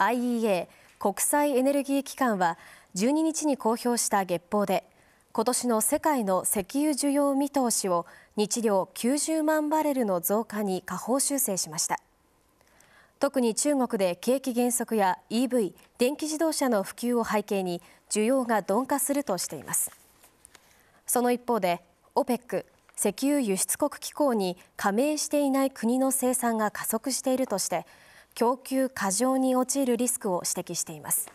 IEA= 国際エネルギー機関は12日に公表した月報で今年の世界の石油需要見通しを日量90万バレルの増加に下方修正しました特に中国で景気減速や EV 電気自動車の普及を背景に需要が鈍化するとしていますその一方で OPEC 石油輸出国機構に加盟していない国の生産が加速しているとして供給過剰に陥るリスクを指摘しています。